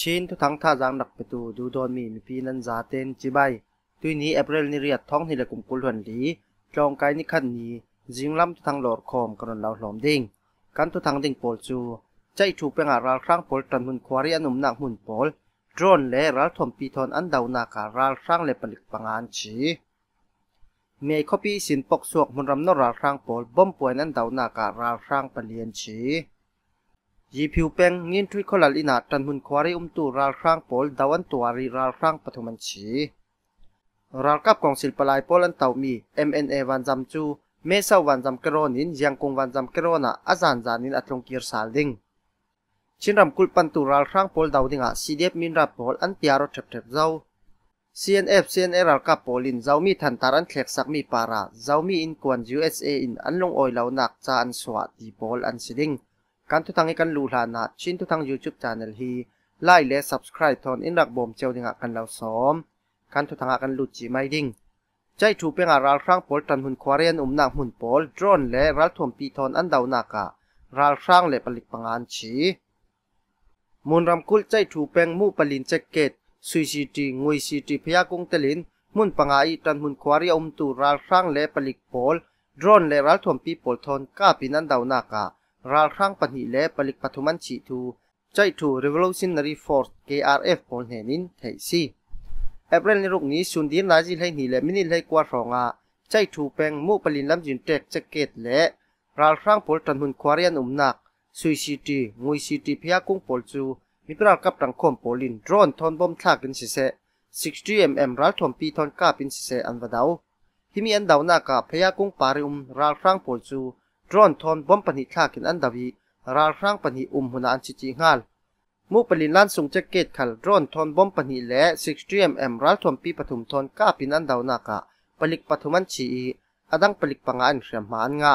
ชินทุทั้งท่าจางดักประตูดูโดนมีมีพีนันจาเตนจีใบตุยนี้แอปเรลนิเรียดท้องนี่ละกุมกุลหวนหลีจองไกนี่ขั้นนี้จิงลำทุทั้งหลอดคอมกรนเราหลอมดิ่งกันทุทั้งดิ่งโปลจู ใจถูกเป็นอาราลครั้งโปลตันหุ่นควารีอนุมนักหุ่นโปลดรนและรัลทมปีทอนอันดาวนาคาราลครั้งเลปลิกปังันชีเมย์คอปีสินปกสวกมุนรำนราครั้งโปลบ่มป่วยนั้นดาวนาคาราลครั้งปลียนชียีผิวเป่งเงินทุยขลัลอินาตันมุนควารีอุมตูราลครางปอลดาวันตัวรีราลครางปฐมันชีรัลกับกองศิลปลายปอลันเตามี MNA วันจำจูเมษาวันจำเกรนินยังคงวันจำเกรอนาอาจารย์จานินอัตลงกีร์ซาลดิงชินรำคุลปันตูราลครางปอลดาวดิงอ่ะซีเดฟมินรับปอลอันเิียรถเทบเทบเจ้า CNF CNR รารกับโปลินเจ้ามีทันตารันแทลกสักมีปาระเจ้ามีอินกวน USA อินอันลงออยเหล่านักจานสวัสดีปอลอันสิ่งกันทุกทางให้กันลูลานาชินทุกทาง YouTube Channel ฮีไล่และ Subscribe ทอนอินรักบ่มเจ้าดิงกันเราซ้อมกันทุกทางกันลูจีไม่ดิ่งใจถูเป็นอาราลครั้งปอลตันหุ่นควาเรียนอุมหนักหุ่นปอลดรอนและรัลถมปีทอนอันดาวนากะรัลครั้งและผลิตปังอันชีมุนรำคุลใจถูเป็นมู่ปลินแจ็กเก็ตซุยซีตีงวยซีตีพยากงเตลินมุ่นปังอีตันหุ่นควารีอุมตูรัลครั้งและผลิตปอลดรอนและรัลถมปีปอลทอนก้าปีนันดาวนากะรัลครั้งปหิเละปลิกปฐุมันชิทูใจทู Revolutionary Force KRF ปนเฮนินเทซีเอเปรลในรุกนี้ชุนดีนาจิให้หนีและมินิใล้กว่าฟองอาใจถูแปงมูปลินลำจินเจกจะเกตและรัลครั้งผลตันหุนควาเรียนอุมนักซุยซิตีงุยซิตีพยากุ้งปลจูมิตรากับตังคมปลินดรอนทอนบอมทากินเสิเซ 60mm รัลทอมปีทอนกาปินเสิเซอันวดาวที่มีอันดาวนากับพยากุ้งปาริอุมรัลครั้งปลจูดรอนทอนบอมปันหิทากินอันดัวีราครั้งปันหิอุมหุนันชิจิงาลมุปลินลันสุงแจเกตขัลดรอนทอนบอมปันหิและซิกสตรีมเอ็มรัลทอมปีปฐุมทอนก้าปินอันดาวนากะปลิกปฐุมันชีอีอดังปลิกปังอันเสียมหานงะ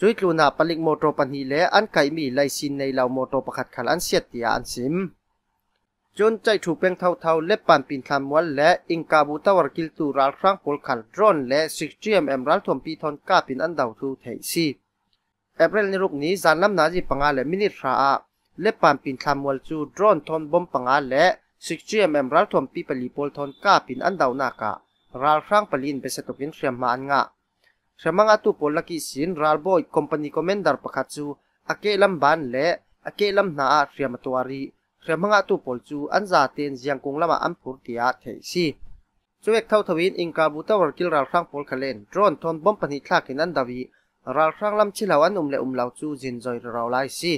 จุยกลูนาปลิกโมโตปันหิและอันไกมีไลซินในเหล่าโมโตประคัดขัลอันเสียติยาอันซิมจนใจถูกเป็นเท่าๆและปันปินทำวันและอิงกาบูตาวรกิลตูรัลครั้งปลขัดรอนและซิกเจียมอมรัลทวมปีทอนก้าปินอันดาวทูเทซีเอเรรลในรุกนี้จานน้ำนาจีปังอาเลมินิทราเลปันปินทามวลจูดรอนทอนบอมปังอาเลสิกเจียมเอ็มรัลทอมปีปลีโพลทอนก้าปินอันดาวนากะรัลครั้งปลินเปสตุกินเรียมมาอันงะเรียมงาตุปลกิสินรัลบอยคอมพานีคอมเมนดาร์ปะคัตจูอาเกลัมบานเลอาเกลัมนาเรียมตัวรีเรียมงาตุปลจูอันจาเตนยงกงละมาอันพูดติอาเทซีช่วยเท่าทวินอิงกาบูตาวร์กิลรัลครั้งปลคาเลนดรอนทอนบอมปนิทลากินอันดาวีรักครั้งลำชิลาวันอุ้มเลอุ้มเหล่าจูจินจอยเราไล่สิ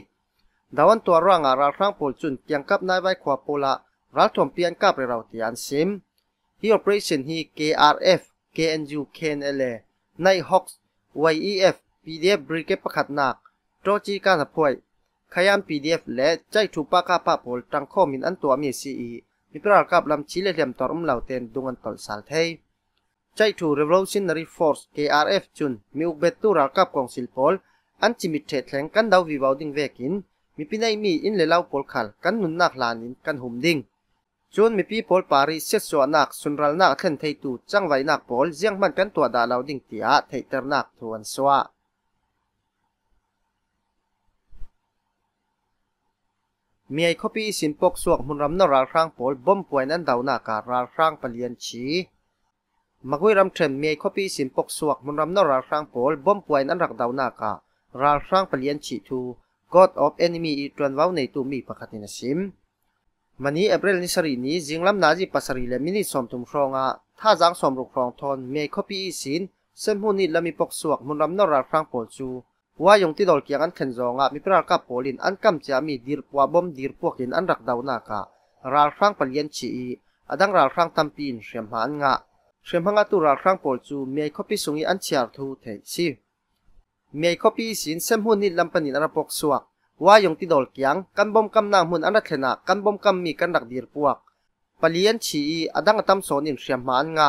ดาวันตัวร่างอ่ะรักครั้งปวดจุนยังกับนายใบขวาโปละรักถ่วมเปลี่ยนกับเราเตียนซิมฮีโอเปอเรชั่นฮี KRF KNU KNLA ในฮอก YEF PDF บริเกประคัดหนักโตจีการสะพวยขยาม PDF และใจถูกปากาปะผลตังข้อมินอันตัวมีซีอีมีประกอบลำชี้เลียมต่ออุ้มเหล่าเต็นดวงอันต่อสารเทยใจถู revolutionary f อ r c e KRF จุนมีอุบกเบตุรักกับกองสิลปอลอันจิมิเทตแหงกันดาววีวาวดิงเวกิน มีปีัยมีอินเลเล่าปอลขันกันนุนนักลานินกันหุมดิงจุนมีปีปอลปารีเซสโซนักสุนรัลนักเคนเทตูจังไวนักปอลเซียงมันกันตัวดาลวดิงตีอาเทเตอร์นักทวนสวะมีไอคอปีสินปกสวกมุนรำนรารครางปอลบ่มป่วยนั้นดาวนาการารครางเปลี่ยนชีมักุยรำเทรนเมียข้อปีสิมปกสวกมุนรำนราครังโปลบอมป่วยนั้นรักดาวนาการาครังเปลี่ยนฉีทู God of Enemy อีตรวนว้าวในตูมีประกาศนสิมมันนี้เอเบรลนิสรีนี้จิงลำนาจิปัสรีและมินิสอมตุมครองอะท่าจังสอมรุกครองทนเมียข้อปีสินเส้นห่นีดและมีปกสวกมุนรำนราครังโปลจูว่ายงที่ดอลเกียงอันเข็นจองอะมีปรากับโปลินอันกำจามีดีร์ปวบอมดีร์พวกินอันรักดาวนาการาครังเปลี่ยนฉีอดังราครังตัมปีนเสียมหานงะเชื่อมพังตุราครั้งปวดจูมีคอปิสุง์อันเชียร์ทูเทซีมีคอปิสินเส้นหุ่นนิลำปนินอรปกสวกว่ายงติดอลกียงกันบ่มกำนางหุ่นอันรัตนากันบ่มกำมีกันดักเดีรปวกปลี่ยนชีอดังตั้มสอนอินเชียมมานงะ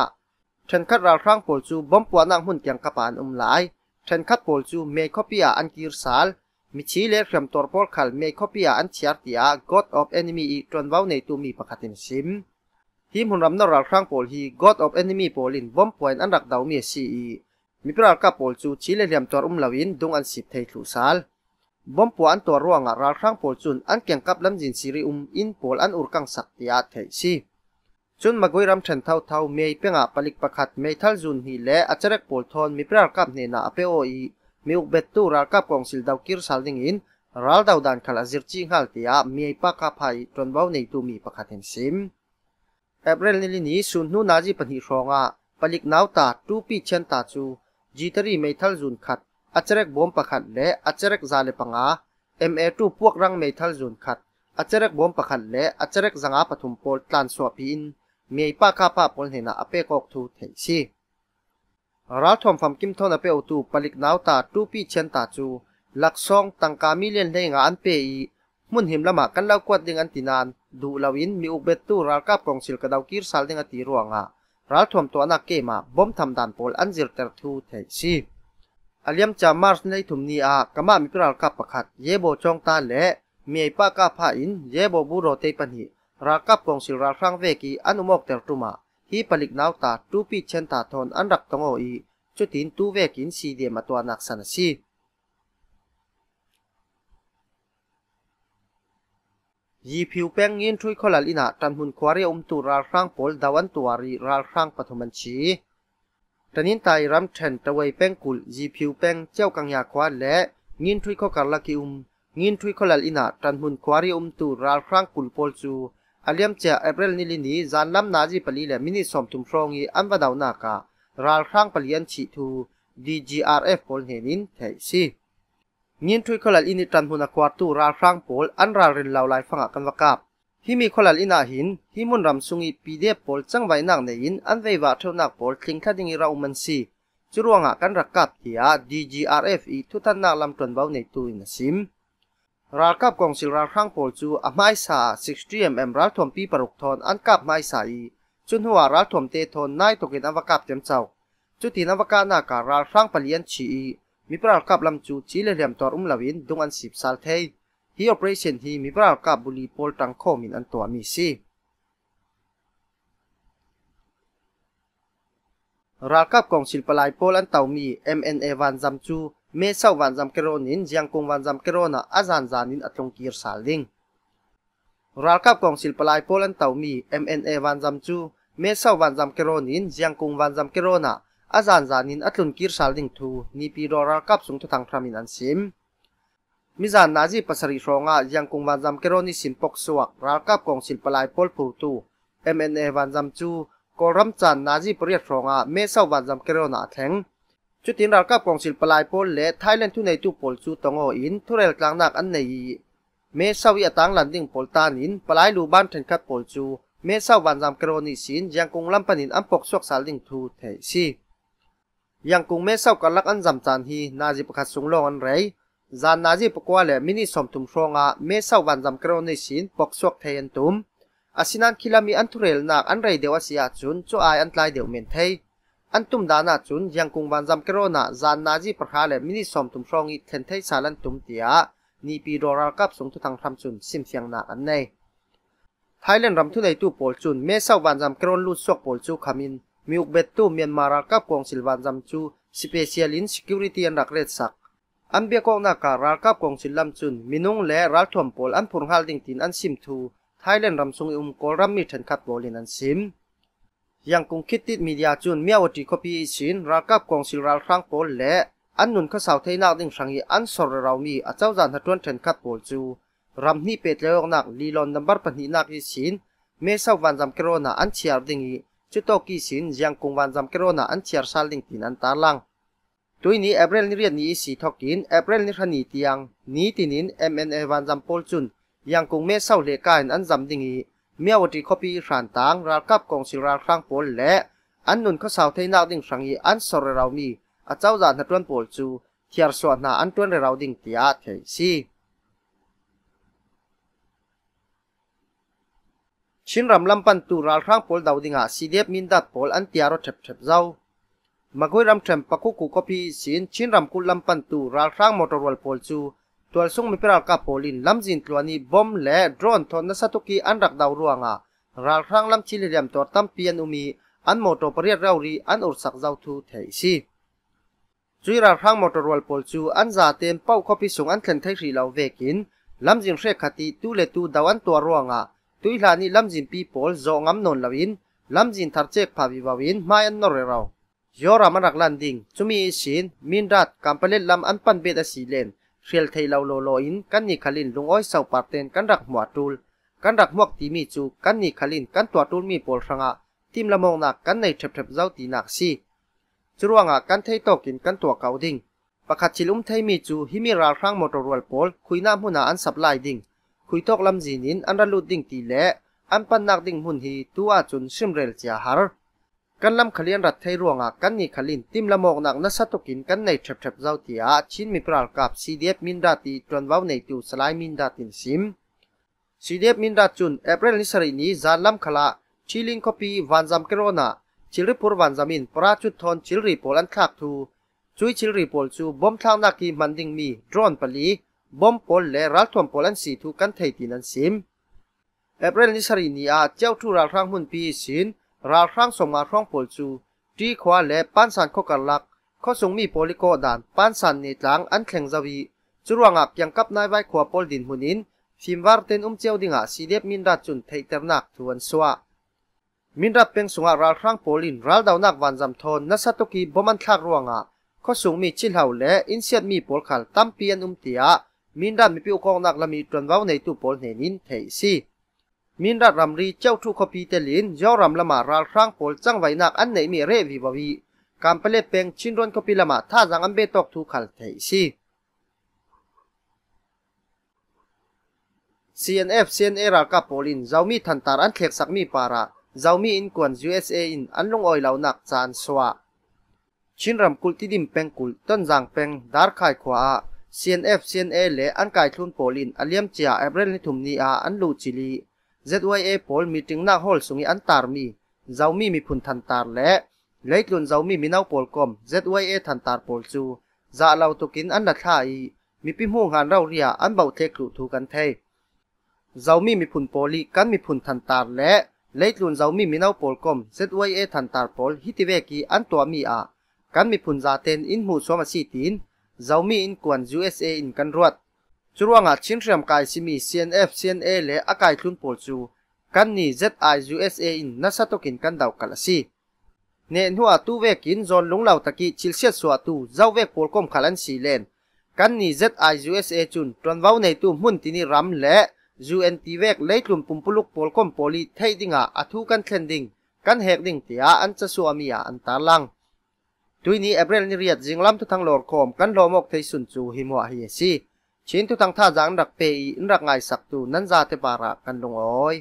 เชนคัดราครั้งปวดจูบ่มปวนางหุ่นเกียงกระปานอุ้มไหลายเชนคัดปวดจูมีคอปิอันกีรสาลมิชีเล็กเรียมตัวปอลขัลมีคอปิอันเชียร์ติอา God of Enemy จนว่าวในตัวมีประกติมซิมฮิมหุนรำนรักครั้งโปลฮี God of Enemy โปลินบอมป่วยอันรักดาวเมียซีมีมีปรากาโปลจูชีเลเหลี่ยมตัวอุ้มลาวินดงอันสิบเทลูสาลบอมป่วยอันตัวร่วงรักครั้งโปลจุนอันเกี่ยงกับลำจินซีรีอุมอินโปลอันอุรกังสักติยาเทซีจุนมากยรำเชนเท่าเท่าเมย์เปงอาปลิกประคัดเมย์ทัลจุนฮีเละอัจฉริกโปลทอนมีปรากาเนนาเปโออีมีอุบเบตตูรัลกับกองสิลดาวกิร์สาลดิงอินรัลดาวดันคาลาซิร์จิงฮัลติยาเมย์ปากาภัยรนบ่าในตูมีประคัดเห็นซิมเอเรลนี้สุนูนาจีปนิรองาปลิกนาวตาตูปีเชนตาจูจีตรีเมทัลจุนขัดอัจรกบอมประคัดและอัจรกซาเลปงอาเอ็มเอตูพวกรังเมทัลจุนขัดอัจรกบอมประคัดและอัจรกสังอาปฐุมโพลตันสวาพีนมีป้าข้าพ้าผลเห็นอาเปกอกทูเทชีรัฐมฟัมกิมทอนอาเปอตูปลิกนาวตาตูปีเชนตาจู หลักซองตังกามิเลนเลงอันเปอีมุนหิมละหมากันเล่ากวดยังอันตินานดูลาวินมีอุเบตตูรัลกับกองสิลกดาวกีร์สัลดิงตีรัวงะรัลทวมตัวนักเกมาบอมทำดานโพลอันจิลเตอร์ทูเทซีอาเลียมจามาร์สในถุมนีอากมามีปรัลกับประคัดเยโบจองตาและเมียป้ากาพาอินเยโบบูโรเตปันฮิรัลกับกองสิลรัลครั้งเวกีอันุโมกเตอร์ตุมาฮีปลิกนาวตาตูปีเชนตาทอนอันรักตงโออีจุดินตูเวกินซีเดียมาตัวนักสันซียีผิวแป้งยินทุยขลัลอินาตันหุนควารีอมตูราครางปลดาวันตัวรีราครางปฐมันชีตนินตายรัมเทนตะเวแป้งกุลยีผิวแป้งเจ้ากังยาควาและยินทุยขกัลลักิอุมยินทุยขลัลอินาตันหุนควารีอมตูราครางกุลปลจูอาเลียมเจเอเบรลนิลินีจานลำนาจีปลีและมินิสอมทุมฟรองีอันวดาวนาการาครางปลียนชีทู DGRF ปอลเฮนินไทซีเงินทุยขลัอินิตันหุนักวาตูราครางโปลอันราเรนลาวลายฟังกันวกับที่มีขลัอินาหินที่มุนรำสุงีปีเดีโปลจังไวนังในอินอันเววาเท่านักโปลทิงขดิงเรามันซีจุรวงากันรักกับเฮียาร์เอฟอีทุตันนักลำตวนเบาในตูอินซิมรากับกองสิราครางโปลจูอามซา6 0 m ตราทวมปีปรุกทอนอันกับไมสายจุนหัวราทวมเตทอนนายตกินอวกับเต็มเจ้าจุี่นวกานาการาครางปลียนชีมีปรากับลำจูจีเลเรียมตัวอุ้มลาวินดงอันสิบสัลเทฮีโอเปอเรชั่นที่มีปรากับบุรีโพลตังโคมินอันตัวมีซีรากับกองศิลปลายโพลันเต่ามี MNA วันจำจูเมเซาวันจำเกโรนินยังคงวันจำเกโรนะอาจารย์จานินอัตลงกีร์สาลิงรากับกองศิลปลายโพลันเต่ามี MNA วันจำจูเมเซาวันจำเกโรนินยังคงวันจำเกโรนะอาจารย์จานินอัตลุนกิรชาลดิงทูนีปีรอรากับสุงทุทางพรามินันซิมมิจานนาจีปัสริรองะยังคงวันจำเกโรนิสินปกสวกรากับกองศิลปลายพลผูตูเอ็มเอวันจำจูกรัมจันนาจีปรียรองะเมเซาวันจำเกโรนาแทงจุดที่รากับกองศิลปลายพลและไทยแลนด์ทุนในตู้พลจูตองอินทุเรลกลางนักอันในเมเซาวิอตังลันดิ่งพลตานินปลายลูบ้านเทนคับพลจูเมเซาวันจำเกโรนิสินยังคงลำปนินอันปกสวกสาลิงทูเทซียังกุงเมเศรกันลักอันจำจานฮีนาจิปขัดสุงลองอันไรจานนาจิปกว่าเละมินิสมทุมฟรองอาเมเศราวันจำกรอนใสินปกสวกเทียนตุมอาศินันคิลามีอันทุเรลนักอันไรเดวัสยาจุนจูอายอันไลาเดวเมนเทยอันตุมดานาจุนยังกุงวันจำกรอนาจานนาจิปขาเละมินิสมทุมฟรองอีเทนเทยสาลันตุมเตียนีปีโดรากับสงทุทางทำจุนสิมเสียงนาอันเนไทยเลนรำทุนในตู้ปอลจุนเมเศราวันจำกรอนลุดสวกปอลจูามินมีอุกเบตุเมียนมารากับกองสิลวันจำจูสเปเชียลินสกิวริตี้อนักเรศสักอันเบียกองนัการากับกองสิลลำจุนมินุงและรัลทอมโพลอันพุงฮัลดิงตินอันซิมทูไทยแลนด์รำทรงอุมกอลรัมมีทันคับโบลินอันซิมยังคงคิดติดมีเดียจุนเมียวติคอปีชินรากับกองสิรัลครั้งโพลและอันนุนข้าสาวเทนักดิ่งสังยีอันสอร์เรามีอาเจ้าจันทัดวนทันคับโปลจูรำนี่เป็ดเลี้ยงนักลีลอนนัมเบอร์ปันีนักยีชินเมื่อสาววันจำกรนาอันเชียร์ดิ่งจุดโตกีสินยังคงวันจำเกโรนาอันเชียร์ซาลิงตินอันตาลังตัวนี้เอเบรลนี่เรียนนี้สีทอกินเอเบรลนี่ขนีตียงนี้ตินินเอ็มเอ็นเอวันจำโพลจุนยังคงเมสเซาเลกานอันจำดิ่งอีเมียวตีคอปีรานตังรากับกองสิราครั้งโพลและอันนุนเขาสาวเทนาดิ่งสังยีอันสระเรามีอาเจ้าจานทรวนโพลจูเทียร์สวนนาอันตวนเราดิ่งตียาเทซีชินรำลำปันตูรัลครั้งพอลดาวดิงหาซีเดียบมินดัดพอลอันเตียรถเฉบเฉบเจ้ามาคุยรำเฉมปักกุกุกพีสินชินรำกุลำปันตูรัลครั้งมอเตอร์วอลพอลจูตัวส่งมีเปรัลกาพอลินลำจินตัวนี้บอมและโดรนทอนนัสตุกีอันรักดาวรวงอ่ะรัลครั้งลำชิลเรียมตัวตั้มเปียนอุมีอันมอเตอร์ปรียดเรารีอันอุสักเจ้าทูเทซีจุยรัลครั้งมอเตอร์วอลพอลจูอันจ่าเต็มเป้าคอพีส่งอันเทนไทยรีเราเวกินลำจินเชคคติตูเลตูดาวันตัวรวงอ่ะตุยลานี่ลำจินปีโปลจงำนนลาวินลำจินทัดเจกพาวิบาวินมาอันนอเรเรายอรามันรักลันดิงจุมีชินมินรัดกัมเปเลลำอันปันเบตสีเลนเรียลไทยเราโลโลอินกันนี่คลินลุงอ้อยเสาปาเตนกันรักหมวดูลกันรักหมวกตีมีจูกันนี่คลินกันตัวตูลมีโปลังะทีมละมองหนักกันในเทบเทบเจ้าตีหนักซีจรวงอะกันไทยตกินกันตัวเกาดิงประคัดชิลุมไทยมีจูฮิมิราครั้งมอตรวลโปลคุยน้ำหุนาอันสับลายดิงคุยทอกลำจีนินอันระลุดดิ่งตีเละอันปันนักดิ่งหุ่นฮีตัวจุนซิมเรลเจียฮาร์กันลำขลิยนรัดไทยรวงอ่กันนี่ขลินติมละมอกนักนัสตุกินกันในเถบเฉบเจ้าเตียชิ้นมีปราลกับซีเดียบมินดาตีจนว้าวในติวสลายมินดาตินซิมซีเดียบมินดาจุนเอเปรลนิสรินี้จานลำขลาชิลิงคอปีวันจำกโรนาชิลิปูรวันจามินปราจุดทอนชิลริโปลันทักทูช่วยชิลริโปลจูบอมทางนักกีมันดิงมีดรอนปลีบอมปอลและรัฐทวมปอลันสีทุกันไทยตินันซิมเอเปรลนิสรินีอาเจ้าทุราครั้งมุนปีสิน ราครั้งสมมาครั้งปอลจูดีควาและปัานสันโคกันลักข้อสงมีโพลิโกดานปัานสันในหลังอันแข่งจวีจุรวงอับยังกับนายไว้ขวาปอลดินหุนินฟิมวาร์เตนอุ้มเจ้าดิงาสีเดียบมินดาจุนไทยเตอร์นักทวนสวามินดาเป็นสงอาราครั้งโปลินราดาวนักวันจำทนนัสตุกีบอมันทักรวงอาข้อสงมีชิลเฮาและอินเซียนมีโพลขันตั้มเปียนอุ้มเตียมินรันมีปิวของนักละมีจนว้าในตู้ปนเนนินเทซีมินรันรำรีเจ้าทุกขปีเตลินย่อรำละมาราครั้งปนจังไวนักอันไหนมีเรวีบวี การเปเลเปงชินรนขปีละมาท่าจังอันเบตอกทุกขัลเทซี CNF c n R รากับโปลินเจ้ามีทันตารันเทกสักมีปาระเจ้ามีอินกวน USA อินอันลงออยเหล่านักจานสวะชินรำกุลที่ดิมเป็งกุลต้นจางเป็งดาร์คายขวา CNF CNA เลอันกายทุนโปลินอันเลียมเจียแอปเรนในถุมนีอาอันลูจิลี ZYA โปลมีจึงนักฮอลสุงีอันตารมีเจ a า m i มีพุนทันตารและเล็กลุนเจ a า m i มีนาวโปลกอม ZYA ทันตารโปลจูจะเราตุกินอันนัทาอีมีพิมพ์งานเราเรียอันเบาเทคลุทูกันเทเจ้ามีมีพุนโปลีกันมีพุนทันตารและเล็กลุนเจ a า m i มีนาวโปลกอม ZYA ทันตารโปลฮิติเวกีอันตัวมีอากันมีพุนจาเตนอินหูสวมสีตีน zomi in quần usa in ruột, kan ruat churuanga chinrem kai simi cnf cna le akai thlun pol chu kan ni zi usa in nasatokin kan daw kalasi ne nuwa tu ve lũng zon lung lau chil xét suwa tu zau ve polkom khalan si lên, kan ni zi usa chun tròn vau này tu mun tini ram le UN tivek leitlum à, polkom poli theidinga athu kan thlending kan hekding tia an xua suami à an ta lăng. ตุยนี้เอเบรลน่เรียดจิงลำทุทังหลอดคมกันลมกเทสุนจูหิมวะเฮียซีชินทุทังท่าจังรักเปอีนรักไงสักตูนั้นจาเทปาระกันลงอ้อย